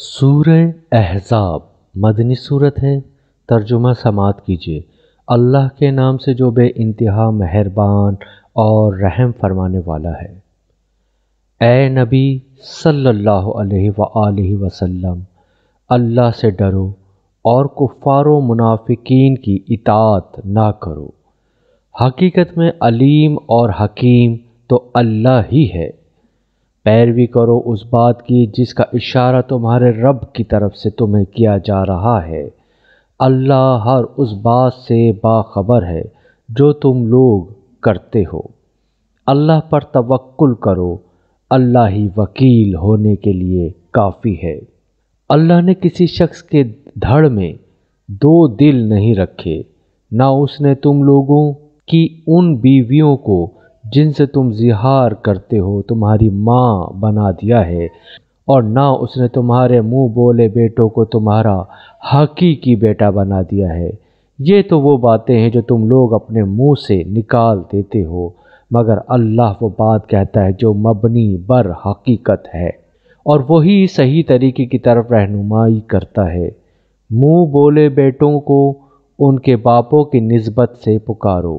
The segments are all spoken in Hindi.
सूर एहसाब मदनी सूरत है तर्जुमा समात कीजिए अल्लाह के नाम से जो बे इंतहा मेहरबान और रहम फरमाने वाला है ए नबी सल्लल्लाहु अलैहि वसल्लम अल्लाह से डरो और कुफ़ारो मुनाफिकीन की इतात ना करो हकीकत में अलीम और हकीम तो अल्लाह ही है पैरवी करो उस बात की जिसका इशारा तुम्हारे रब की तरफ से तुम्हें किया जा रहा है अल्लाह हर उस बात से बाखबर है जो तुम लोग करते हो अल्लाह पर तवक्ल करो अल्लाह ही वकील होने के लिए काफ़ी है अल्लाह ने किसी शख्स के धड़ में दो दिल नहीं रखे ना उसने तुम लोगों की उन बीवियों को जिनसे तुम जिहार करते हो तुम्हारी माँ बना दिया है और ना उसने तुम्हारे मुंह बोले बेटों को तुम्हारा हकीकी बेटा बना दिया है ये तो वो बातें हैं जो तुम लोग अपने मुंह से निकाल देते हो मगर अल्लाह वो बात कहता है जो मबनी बर हकीकत है और वही सही तरीके की तरफ रहनुमाई करता है मुंह बोले बेटों को उनके बापों की नस्बत से पुकारो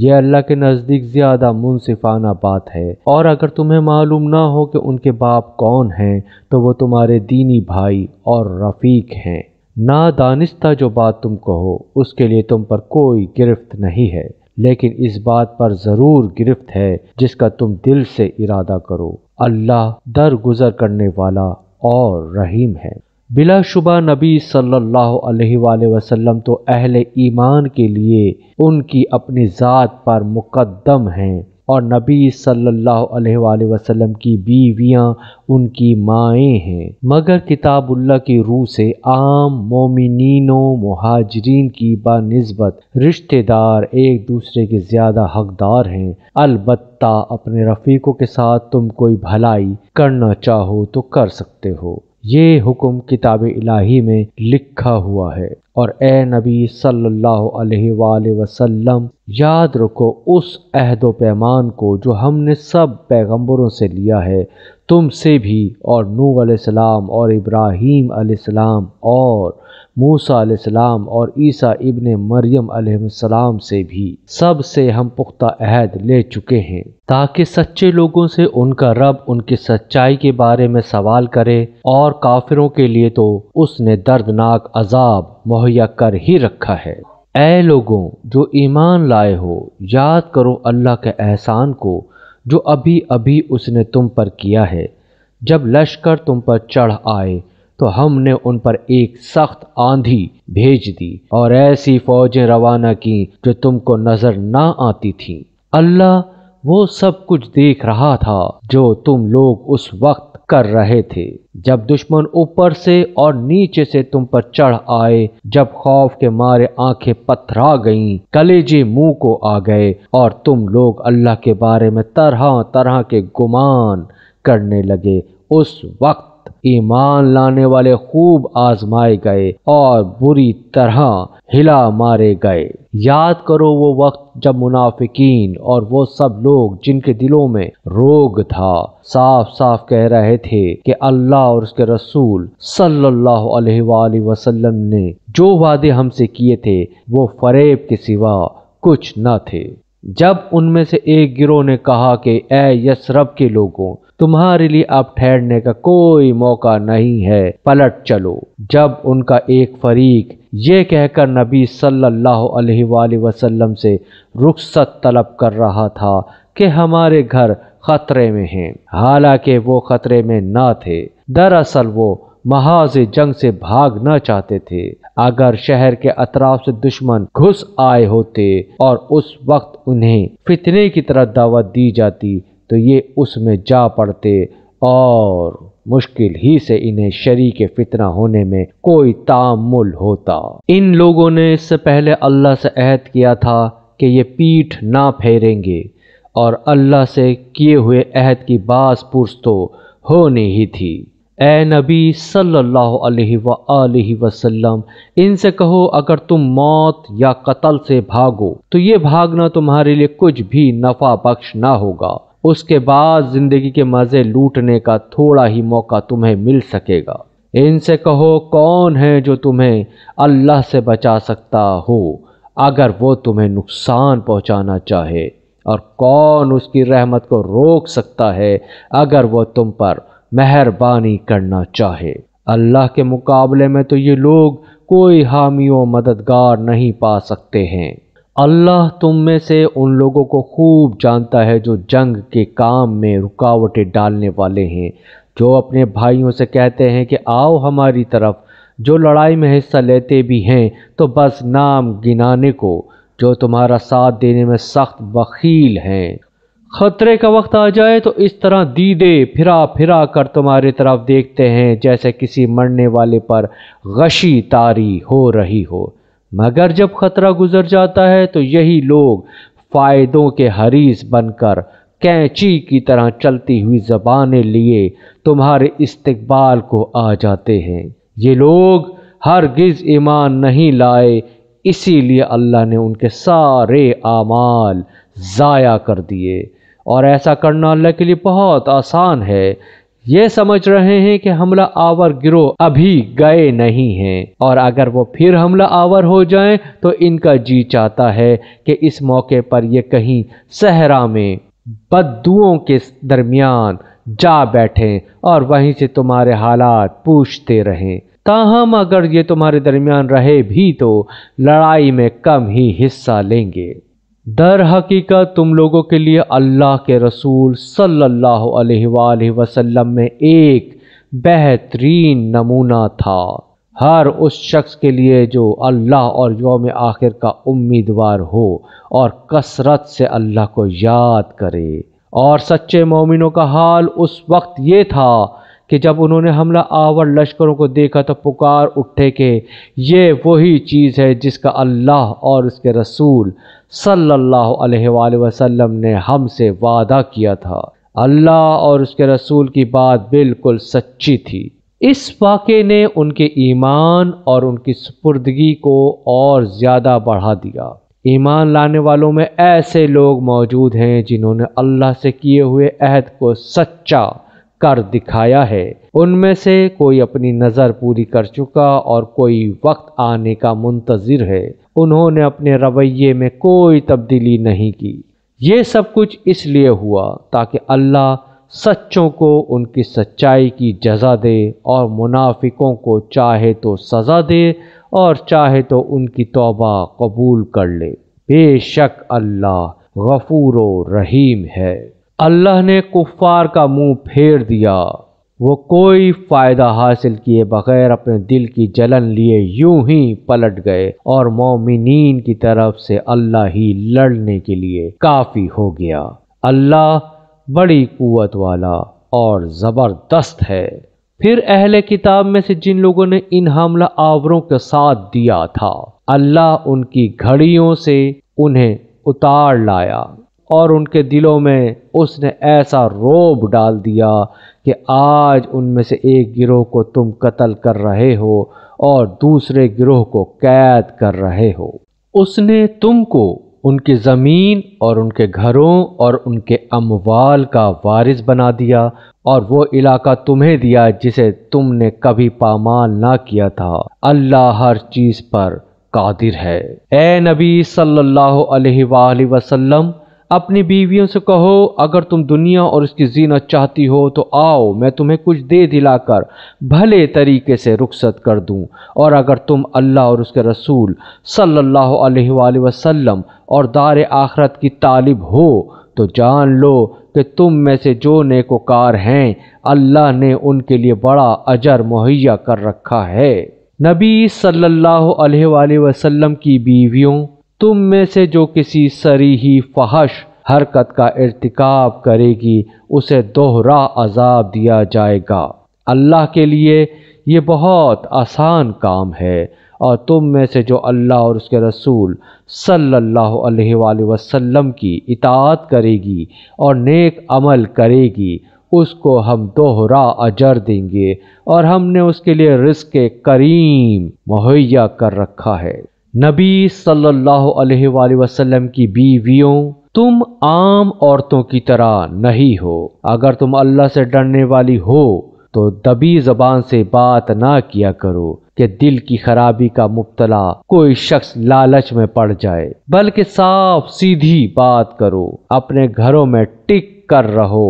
यह अल्लाह के नज़दीक ज़्यादा मुनसिफाना बात है और अगर तुम्हें मालूम ना हो कि उनके बाप कौन हैं तो वो तुम्हारे दीनी भाई और रफ़ीक हैं ना दानिश्ता जो बात तुम कहो उसके लिए तुम पर कोई गिरफ्त नहीं है लेकिन इस बात पर ज़रूर गिरफ्त है जिसका तुम दिल से इरादा करो अल्लाह दरगुजर करने वाला और रहीम है बिलाशुबा नबी सल्लल्लाहु अलैहि वसल्लम तो अहले ईमान के लिए उनकी अपनी ज़ात पर मुकदम हैं और नबी सल्लल्लाहु अलैहि वसल्लम की बीवियां उनकी माएँ हैं मगर किताबुल्ला की रूह से आम मोमिनों महाजरीन की बनस्बत रिश्तेदार एक दूसरे के ज़्यादा हकदार हैं अलबत् अपने रफ़ीकों के साथ तुम कोई भलाई करना चाहो तो कर सकते हो ये हुक्म किताब इलाही में लिखा हुआ है और ए नबी सल्लल्लाहु अलैहि वसल्लम याद रखो उस अहद पैमान को जो हमने सब पैगंबरों से लिया है तुमसे भी और नू सलाम और इब्राहीम सलाम और मूसा सलाम और ईसा इबन मरियम सलाम से भी सब से हम पुख्ता अहद ले चुके हैं ताकि सच्चे लोगों से उनका रब उनकी सच्चाई के बारे में सवाल करे और काफिरों के लिए तो उसने दर्दनाक अजाब मुहैया कर ही रखा है ए लोगों जो ईमान लाए हो याद करो अल्लाह के एहसान को जो अभी अभी उसने तुम पर किया है जब लश्कर तुम पर चढ़ आए तो हमने उन पर एक सख्त आंधी भेज दी और ऐसी फौजें रवाना की जो तुमको नजर ना आती थी अल्लाह वो सब कुछ देख रहा था जो तुम लोग उस वक्त कर रहे थे जब दुश्मन ऊपर से और नीचे से तुम पर चढ़ आए जब खौफ के मारे आंखें पथरा गईं, कलेजे मुंह को आ गए और तुम लोग अल्लाह के बारे में तरह तरह के गुमान करने लगे उस वक्त ईमान लाने वाले खूब आजमाए गए और बुरी तरह हिला मारे गए याद करो वो वक्त जब मुनाफिकीन और वो सब लोग जिनके दिलों में रोग था साफ साफ कह रहे थे कि अल्लाह और उसके रसूल सल्लल्लाहु अलैहि वसल्लम ने जो वादे हमसे किए थे वो फरेब के सिवा कुछ न थे जब उनमें से एक गिरोह ने कहा कि ए यसरब के लोगों तुम्हारे लिए अब ठहरने का कोई मौका नहीं है पलट चलो जब उनका एक फरीक ये कहकर नबी सल्लल्लाहु अलैहि वसल्लम से रुखसत तलब कर रहा था कि हमारे घर खतरे में हैं हालांकि वो खतरे में ना थे दरअसल वो महाज जंग से न चाहते थे अगर शहर के अतराफ से दुश्मन घुस आए होते और उस वक्त उन्हें फितने की तरह दावत दी जाती तो ये उसमें जा पड़ते और मुश्किल ही से इन्हें शरीक फितना होने में कोई तामुल होता इन लोगों ने इससे पहले अल्लाह से अहद किया था कि ये पीठ ना फेरेंगे और अल्लाह से किए हुए अहद की बास पुरस तो होनी ही थी ए नबी सल्लल्लाहु अलैहि अलैहि वसल्लम इनसे कहो अगर तुम मौत या कत्ल से भागो तो ये भागना तुम्हारे लिए कुछ भी नफा बख्श ना होगा उसके बाद ज़िंदगी के मज़े लूटने का थोड़ा ही मौका तुम्हें मिल सकेगा इनसे कहो कौन है जो तुम्हें अल्लाह से बचा सकता हो अगर वो तुम्हें नुकसान पहुंचाना चाहे और कौन उसकी रहमत को रोक सकता है अगर वो तुम पर मेहरबानी करना चाहे अल्लाह के मुकाबले में तो ये लोग कोई हामी व मददगार नहीं पा सकते हैं अल्लाह तुम में से उन लोगों को खूब जानता है जो जंग के काम में रुकावटें डालने वाले हैं जो अपने भाइयों से कहते हैं कि आओ हमारी तरफ जो लड़ाई में हिस्सा लेते भी हैं तो बस नाम गिनाने को जो तुम्हारा साथ देने में सख्त वकील हैं खतरे का वक्त आ जाए तो इस तरह दीदे फिरा फिरा कर तुम्हारी तरफ देखते हैं जैसे किसी मरने वाले पर गशी तारी हो रही हो मगर जब खतरा गुजर जाता है तो यही लोग फायदों के हरीस बनकर कैंची की तरह चलती हुई ज़बाने लिए तुम्हारे इस्तकबाल को आ जाते हैं ये लोग हर गिज़ ईमान नहीं लाए इसीलिए अल्लाह ने उनके सारे आमाल ज़ाया कर दिए और ऐसा करना अल्लाह के लिए बहुत आसान है ये समझ रहे हैं कि हमला आवर गिरोह अभी गए नहीं हैं और अगर वो फिर हमला आवर हो जाएं तो इनका जी चाहता है कि इस मौके पर ये कहीं सहरा में बद्दुओं के दरमियान जा बैठें और वहीं से तुम्हारे हालात पूछते रहें ताहम अगर ये तुम्हारे दरमियान रहे भी तो लड़ाई में कम ही हिस्सा लेंगे दर हकीकत तुम लोगों के लिए अल्लाह के रसूल सल्लल्लाहु अलैहि वसल्लम में एक बेहतरीन नमूना था हर उस शख्स के लिए जो अल्लाह और योम आखिर का उम्मीदवार हो और कसरत से अल्लाह को याद करे और सच्चे मोमिनों का हाल उस वक्त ये था कि जब उन्होंने हमला आवर लश्करों को देखा तो पुकार उठे के ये वही चीज़ है जिसका अल्लाह और उसके रसूल सल्लल्लाहु अलैहि वसल्लम ने हमसे वादा किया था अल्लाह और उसके रसूल की बात बिल्कुल सच्ची थी इस वाक़े ने उनके ईमान और उनकी सुपुर्दगी को और ज़्यादा बढ़ा दिया ईमान लाने वालों में ऐसे लोग मौजूद हैं जिन्होंने अल्लाह से किए हुए अहद को सच्चा कर दिखाया है उनमें से कोई अपनी नज़र पूरी कर चुका और कोई वक्त आने का मुंतज़र है उन्होंने अपने रवैये में कोई तब्दीली नहीं की ये सब कुछ इसलिए हुआ ताकि अल्लाह सच्चों को उनकी सच्चाई की जजा दे और मुनाफिकों को चाहे तो सज़ा दे और चाहे तो उनकी तौबा कबूल कर ले बेशक अल्लाह गफूर रहीम है अल्लाह ने कुफ़ार का मुंह फेर दिया वो कोई फ़ायदा हासिल किए बगैर अपने दिल की जलन लिए यूं ही पलट गए और मोमिन की तरफ से अल्लाह ही लड़ने के लिए काफ़ी हो गया अल्लाह बड़ी कुत वाला और ज़बरदस्त है फिर अहले किताब में से जिन लोगों ने इन हमला आवरों के साथ दिया था अल्लाह उनकी घड़ियों से उन्हें उतार लाया और उनके दिलों में उसने ऐसा रोब डाल दिया कि आज उनमें से एक गिरोह को तुम कत्ल कर रहे हो और दूसरे गिरोह को कैद कर रहे हो उसने तुमको उनकी ज़मीन और उनके घरों और उनके अमवाल का वारिस बना दिया और वो इलाका तुम्हें दिया जिसे तुमने कभी पामाल ना किया था अल्लाह हर चीज़ पर कादिर है ए नबी सल्लल्लाहु अलैहि वसल्लम अपनी बीवियों से कहो अगर तुम दुनिया और उसकी जीनत चाहती हो तो आओ मैं तुम्हें कुछ दे दिलाकर भले तरीके से रुखसत कर दूं और अगर तुम अल्लाह और उसके रसूल सल्लल्लाहु अलैहि वसल्लम और दार आखरत की तालिब हो तो जान लो कि तुम में से जो नेकोकार हैं अल्लाह ने उनके लिए बड़ा अजर मुहैया कर रखा है नबी सल्लल्लाहु अलैहि वसल्लम की बीवियों तुम में से जो किसी सरी ही फहश हरकत का इरतिकाब करेगी उसे दोहरा अजाब दिया जाएगा अल्लाह के लिए ये बहुत आसान काम है और तुम में से जो अल्लाह और उसके रसूल सल्लल्लाहु अलैहि वसल्लम की इतात करेगी और नेक अमल करेगी उसको हम दोहरा अजर देंगे और हमने उसके लिए रिस्क करीम मुहैया कर रखा है नबी सल्लल्लाहु अलैहि वसल्लम की बीवियों तुम आम औरतों की तरह नहीं हो अगर तुम अल्लाह से डरने वाली हो तो दबी जबान से बात ना किया करो कि दिल की खराबी का मुबतला कोई शख्स लालच में पड़ जाए बल्कि साफ सीधी बात करो अपने घरों में टिक कर रहो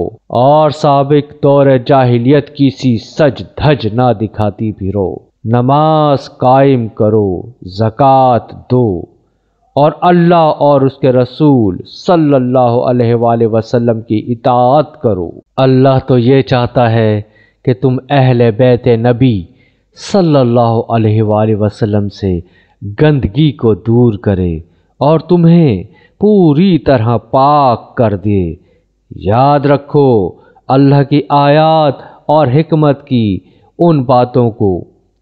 और सबक दौर जाहिलियत की सी सज धज ना दिखाती फिरो नमाज कायम करो ज़क़़त दो और अल्लाह और उसके रसूल सल्लल्लाहु अलैहि वसल्लम की इताअत करो अल्लाह तो ये चाहता है कि तुम अहल बैत नबी सल्लल्लाहु अलैहि वसल्लम से गंदगी को दूर करे और तुम्हें पूरी तरह पाक कर दे याद रखो अल्लाह की आयत और हमत की उन बातों को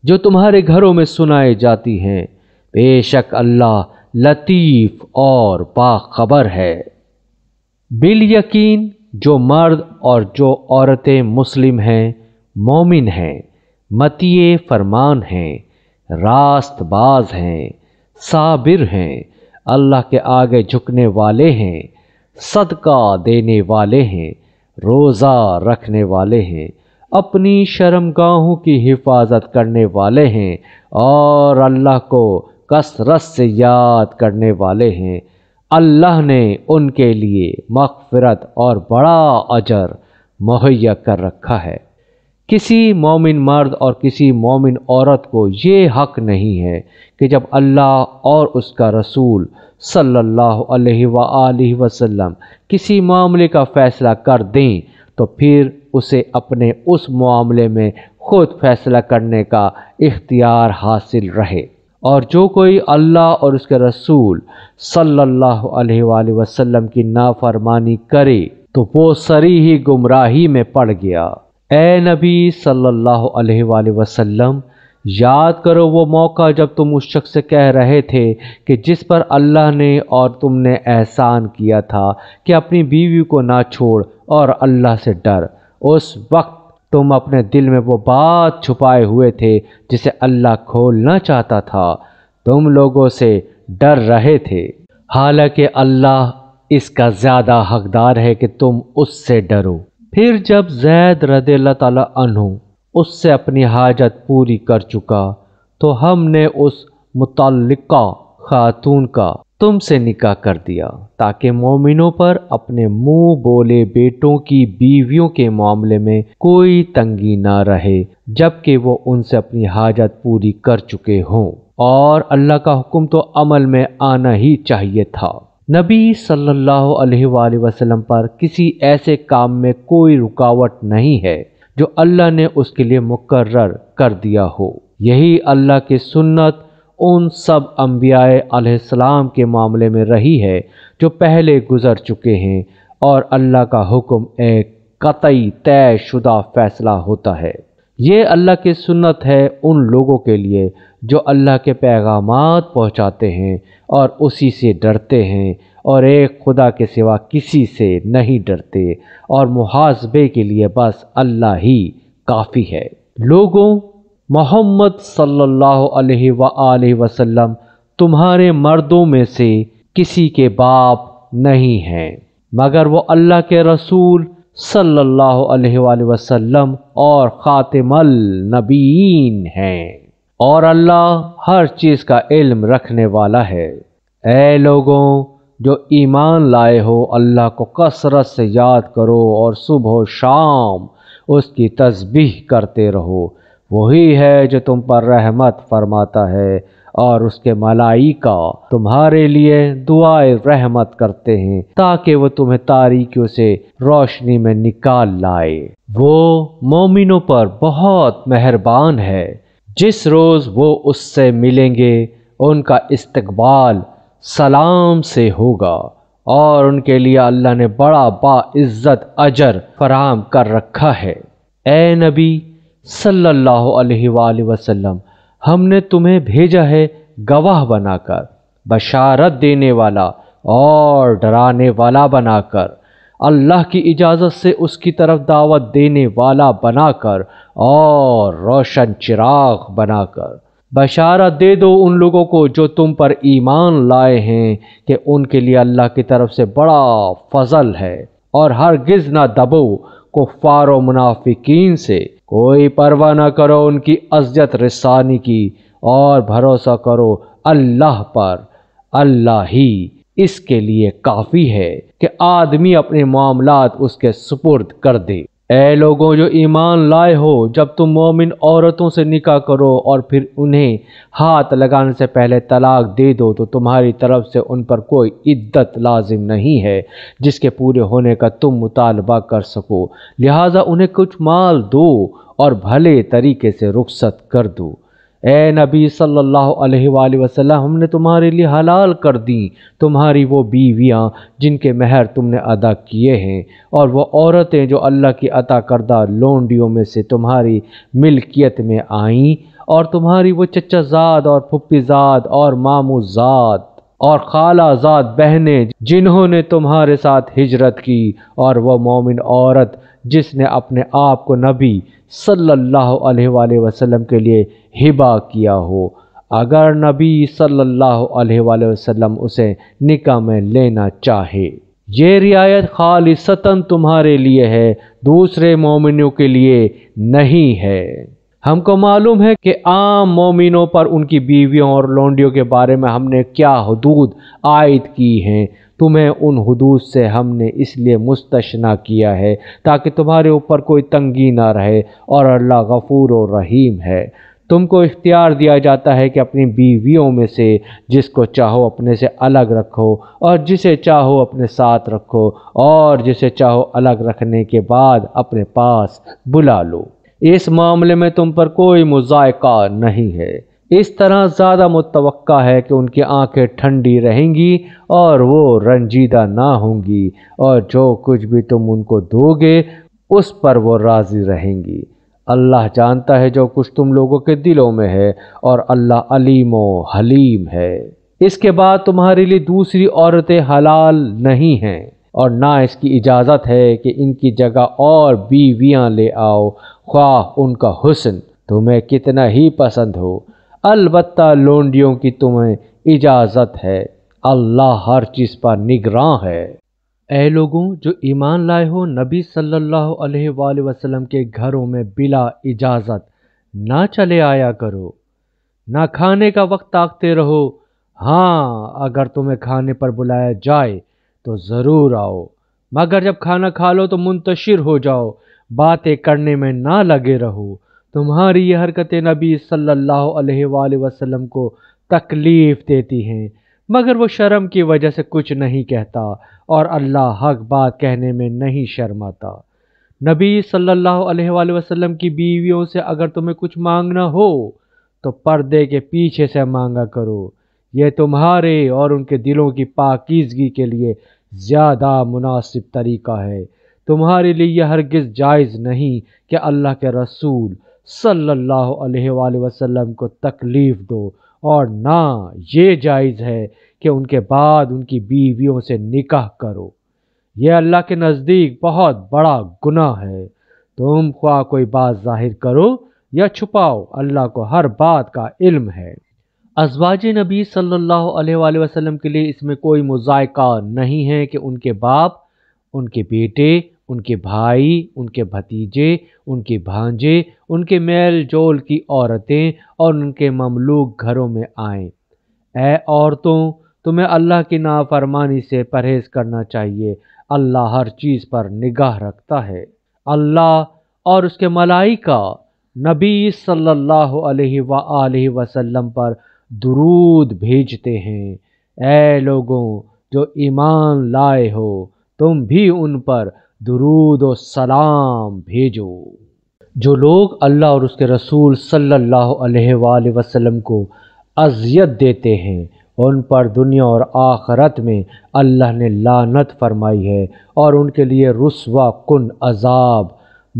जो तुम्हारे घरों में सुनाई जाती हैं बेशक अल्लाह लतीफ़ और बाखबर है बिल यकीन जो मर्द और जो औरतें मुस्लिम हैं मोमिन हैं मतिए फरमान हैं रास्त बाज हैं साबिर हैं अल्लाह के आगे झुकने वाले हैं सदका देने वाले हैं रोज़ा रखने वाले हैं अपनी शर्मगाहों की हिफाजत करने वाले हैं और अल्लाह को कसरत से याद करने वाले हैं अल्लाह ने उनके लिए मगफरत और बड़ा अजर मुहैया कर रखा है किसी मोमिन मर्द और किसी मोमिन औरत को ये हक नहीं है कि जब अल्लाह और उसका रसूल सल्लल्लाहु अलैहि वसल्लम किसी मामले का फ़ैसला कर दें तो फिर उसे अपने उस मामले में खुद फैसला करने का इख्तियार हासिल रहे और जो कोई अल्लाह और उसके रसूल सल्लल्लाहु अलैहि वसल्लम की नाफरमानी करे तो वो सरी ही गुमराही में पड़ गया ए नबी सल्लल्लाहु अलैहि वसल्लम याद करो वो मौका जब तुम उस शख्स से कह रहे थे कि जिस पर अल्लाह ने और तुमने एहसान किया था कि अपनी बीवी को ना छोड़ और अल्लाह से डर उस वक्त तुम अपने दिल में वो बात छुपाए हुए थे जिसे अल्लाह खोलना चाहता था तुम लोगों से डर रहे थे हालांकि अल्लाह इसका ज़्यादा हकदार है कि तुम उससे डरो फिर जब जैद रद तु उससे अपनी हाजत पूरी कर चुका तो हमने उस मुतलका खातून का तुमसे निकाह कर दिया ताकि मोमिनों पर अपने मुंह बोले बेटों की बीवियों के मामले में कोई तंगी ना रहे जबकि वो उनसे अपनी हाजत पूरी कर चुके हों और अल्लाह का हुक्म तो अमल में आना ही चाहिए था नबी सल्लल्लाहु अलैहि वसल्लम पर किसी ऐसे काम में कोई रुकावट नहीं है जो अल्लाह ने उसके लिए मुकर्र कर दिया हो यही अल्लाह की सुन्नत उन सब अम्बियाम के मामले में रही है जो पहले गुज़र चुके हैं और अल्लाह का हुक्म एक कतई तय शुदा फ़ैसला होता है ये अल्लाह की सुन्नत है उन लोगों के लिए जो अल्लाह के पैगाम पहुँचाते हैं और उसी से डरते हैं और एक खुदा के सिवा किसी से नहीं डरते और मुहासबे के लिए बस अल्लाह ही काफ़ी है लोगों मोहम्मद सल्लल्लाहु अलैहि सल्ला वसल्लम तुम्हारे मर्दों में से किसी के बाप नहीं हैं मगर वो अल्लाह के रसूल सल्लल्लाहु अलैहि वसल्लम और ख़ातिमल नबीन हैं और अल्लाह हर चीज़ का इल्म रखने वाला है ए लोगों जो ईमान लाए हो अल्लाह को कसरत से याद करो और सुबह शाम उसकी तस्बीह करते रहो वही है जो तुम पर रहमत फरमाता है और उसके मलाइका तुम्हारे लिए दुआए रहमत करते हैं ताकि वो तुम्हें तारीखियों से रोशनी में निकाल लाए वो मोमिनों पर बहुत मेहरबान है जिस रोज़ वो उससे मिलेंगे उनका इस्तकबाल सलाम से होगा और उनके लिए अल्लाह ने बड़ा बाज़्ज़त अजर फराम कर रखा है ए नबी सल्ला वसलम हमने तुम्हें भेजा है गवाह बनाकर बशारत देने वाला और डराने वाला बनाकर अल्लाह की इजाज़त से उसकी तरफ दावत देने वाला बनाकर और रोशन चिराग बनाकर बशारत दे दो उन लोगों को जो तुम पर ईमान लाए हैं कि उनके लिए अल्लाह की तरफ से बड़ा फजल है और हर गिज ना दबो फ़ारो मुनाफिकीन से कोई परवाह न करो उनकी अज्जत रसानी की और भरोसा करो अल्लाह पर अल्लाह ही इसके लिए काफ़ी है कि आदमी अपने मामला उसके सुपुर्द कर दे ए लोगों जो ईमान लाए हो जब तुम मोमिन औरतों से निकाह करो और फिर उन्हें हाथ लगाने से पहले तलाक दे दो तो तुम्हारी तरफ से उन पर कोई इद्दत लाजिम नहीं है जिसके पूरे होने का तुम मुतालबा कर सको लिहाजा उन्हें कुछ माल दो और भले तरीके से रुख्सत कर दो ए नबी सल्लल्लाहु अलैहि वसल्लम हमने तुम्हारे लिए हलाल कर दी तुम्हारी वो बीवियाँ जिनके महर तुमने अदा किए हैं और वो औरतें जो अल्लाह की अता करदा लोंडियों में से तुम्हारी मिल्कियत में आईं और तुम्हारी वो चचाजाद और फुप्पीजाद और मामूजाद और खालाजाद बहनें जिन्होंने तुम्हारे साथ हिजरत की और वह मोमिन औरत जिसने अपने आप को नबी सल्लल्लाहु अलैहि वसल्लम के लिए हिबा किया हो अगर नबी सल्लल्लाहु अलैहि वसल्लम उसे निका में लेना चाहे ये रियायत खालिसतन तुम्हारे लिए है दूसरे मोमिनों के लिए नहीं है हमको मालूम है कि आम मोमिनों पर उनकी बीवियों और लौंडियों के बारे में हमने क्या हदूद आयद की हैं तुम्हें उन हदूद से हमने इसलिए मुस्तना किया है ताकि तुम्हारे ऊपर कोई तंगी ना रहे और अल्लाह गफूर और रहीम है तुमको इख्तियार दिया जाता है कि अपनी बीवियों में से जिसको चाहो अपने से अलग रखो और जिसे चाहो अपने साथ रखो और जिसे चाहो अलग रखने के बाद अपने पास बुला लो इस मामले में तुम पर कोई मुजायका नहीं है इस तरह ज़्यादा मुतव है कि उनकी आंखें ठंडी रहेंगी और वो रंजीदा ना होंगी और जो कुछ भी तुम उनको दोगे उस पर वो राज़ी रहेंगी अल्लाह जानता है जो कुछ तुम लोगों के दिलों में है और अल्लाह अलीम हलीम है इसके बाद तुम्हारे लिए दूसरी औरतें हलाल नहीं हैं और ना इसकी इजाज़त है कि इनकी जगह और बीवियाँ ले आओ ख्वाह उनका हुसन तुम्हें कितना ही पसंद हो अलबत् लोंडियों की तुम्हें इजाज़त है अल्लाह हर चीज़ पर निगरान है ए लोगों जो ईमान लाए हो नबी सल्लल्लाहु अलैहि वसल्लम के घरों में बिला इजाज़त ना चले आया करो ना खाने का वक्त ताकते रहो हाँ अगर तुम्हें खाने पर बुलाया जाए तो ज़रूर आओ मगर जब खाना खा लो तो मुंतशिर हो जाओ बातें करने में ना लगे रहो तुम्हारी ये हरकतें नबी सल्लल्लाहु अलैहि वसल्लम को तकलीफ़ देती हैं मगर वो शर्म की वजह से कुछ नहीं कहता और अल्लाह हक बात कहने में नहीं शर्माता नबी सल्लल्लाहु अलैहि वसल्लम की बीवियों से अगर तुम्हें कुछ मांगना हो तो पर्दे के पीछे से मांगा करो ये तुम्हारे और उनके दिलों की पाकिजगी के लिए ज़्यादा मुनासिब तरीका है तुम्हारे लिए यह हरगिज़ जायज़ नहीं कि अल्लाह के रसूल सल्ला वसम को तकलीफ़ दो और ना ये जायज़ है कि उनके बाद उनकी बीवियों से निकाह करो यह अल्लाह के नज़दीक बहुत बड़ा गुना है तुम ख्वा कोई बात जाहिर करो या छुपाओ अल्लाह को हर बात का इल्म है अजवाज नबी सल्ला वसलम के लिए इसमें कोई मज़ायका नहीं है कि उनके बाप उनके बेटे उनके भाई उनके भतीजे उनके भांजे उनके मेल जोल की औरतें और उनके ममलूक घरों में आए ऐ औरतों तुम्हें अल्लाह की नाफरमानी से परहेज करना चाहिए अल्लाह हर चीज़ पर निगाह रखता है अल्लाह और उसके मलाइका नबी सल्लल्लाहु अलैहि वसल्लम पर दुरूद भेजते हैं ऐ लोगों जो ईमान लाए हो तुम भी उन पर दरूद और सलाम भेजो जो लोग अल्लाह और उसके रसूल सल्लल्लाहु अलैहि वसल्लम को अजियत देते हैं उन पर दुनिया और आखरत में अल्लाह ने लानत फरमाई है और उनके लिए रसवा कन अजाब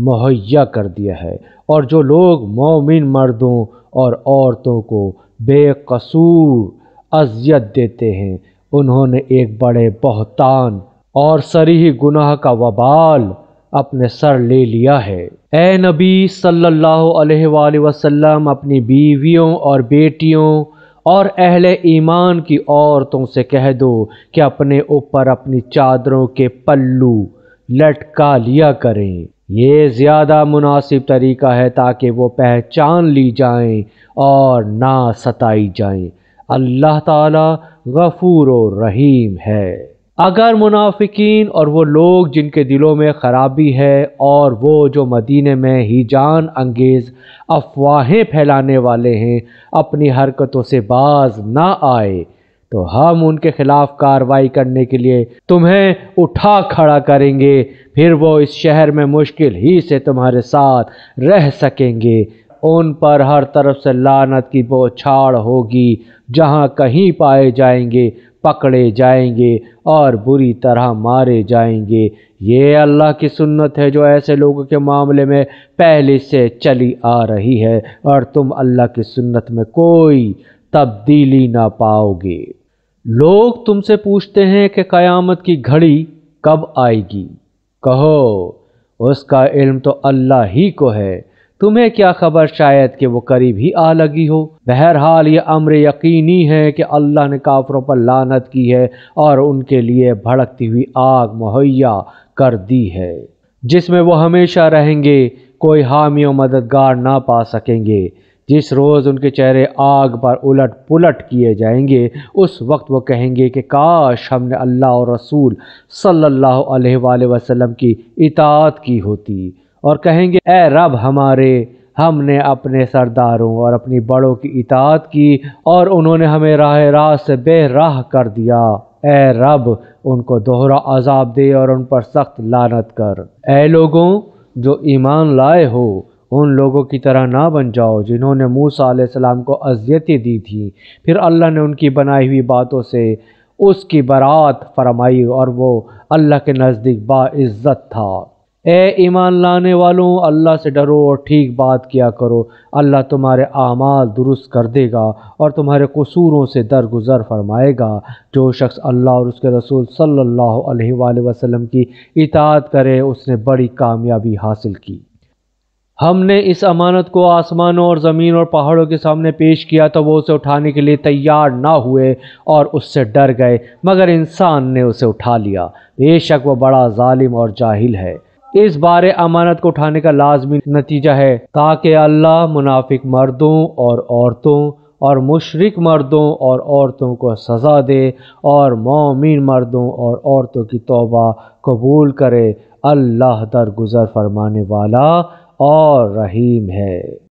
मुहैया कर दिया है और जो लोग मोमिन मर्दों और औरतों को बेकसूर अजियत देते हैं उन्होंने एक बड़े बहतान और सरी गुनाह का वबाल अपने सर ले लिया है ए नबी सल्लल्लाहु अलैहि वसल्लम अपनी बीवियों और बेटियों और अहले ईमान की औरतों से कह दो कि अपने ऊपर अपनी चादरों के पल्लू लटका लिया करें ये ज़्यादा मुनासिब तरीका है ताकि वो पहचान ली जाएं और ना सताई जाएं अल्लाह ताला गफूर रहीम है अगर मुनाफिकीन और वो लोग जिनके दिलों में ख़राबी है और वो जो मदीने में ही जान अंगेज़ अफवाहें फैलाने वाले हैं अपनी हरकतों से बाज ना आए तो हम उनके खिलाफ कार्रवाई करने के लिए तुम्हें उठा खड़ा करेंगे फिर वो इस शहर में मुश्किल ही से तुम्हारे साथ रह सकेंगे उन पर हर तरफ से लानत की बोछाड़ होगी जहाँ कहीं पाए जाएंगे पकड़े जाएंगे और बुरी तरह मारे जाएंगे ये अल्लाह की सुन्नत है जो ऐसे लोगों के मामले में पहले से चली आ रही है और तुम अल्लाह की सुन्नत में कोई तब्दीली ना पाओगे लोग तुमसे पूछते हैं कि क़यामत की घड़ी कब आएगी कहो उसका इल्म तो अल्लाह ही को है तुम्हें क्या खबर शायद कि वो करीब ही आ लगी हो बहरहाल ये अम्र यकीनी है कि अल्लाह ने काफरों पर लानत की है और उनके लिए भड़कती हुई आग मुहैया कर दी है जिसमें वो हमेशा रहेंगे कोई हामी और मददगार ना पा सकेंगे जिस रोज़ उनके चेहरे आग पर उलट पुलट किए जाएंगे उस वक्त वो कहेंगे कि काश हमने अल्लाह और रसूल सल्लल्लाहु अलैहि वसल्लम की इतात की होती और कहेंगे ए रब हमारे हमने अपने सरदारों और अपनी बड़ों की इतात की और उन्होंने हमें राह राह से बेराह कर दिया ए रब उनको दोहरा अजाब दे और उन पर सख्त लानत कर ए लोगों जो ईमान लाए हो उन लोगों की तरह ना बन जाओ जिन्होंने मूसा सलाम को अजियतें दी थी फिर अल्लाह ने उनकी बनाई हुई बातों से उसकी बरात फरमाई और वो अल्लाह के नज़दीक बाज़्ज़त था ए ईमान लाने वालों अल्लाह से डरो और ठीक बात किया करो अल्लाह तुम्हारे आमाल दुरुस्त कर देगा और तुम्हारे कसूरों से दरगुजर फरमाएगा जो शख्स अल्लाह और उसके रसूल सल्लल्लाहु अलैहि वसल्लम की इतात करे उसने बड़ी कामयाबी हासिल की हमने इस अमानत को आसमानों और ज़मीन और पहाड़ों के सामने पेश किया तो वो उसे उठाने के लिए तैयार ना हुए और उससे डर गए मगर इंसान ने उसे उठा लिया बेशक वह बड़ा ालिम और जाहिल है इस बार अमानत को उठाने का लाजमी नतीजा है ताकि अल्लाह मुनाफिक मर्दों और औरतों और मुशरक मर्दों और औरतों को सज़ा दे और मोमिन मर्दों और औरतों की तोबा कबूल करे अल्लाह दरगुजर फरमाने वाला और रहीम है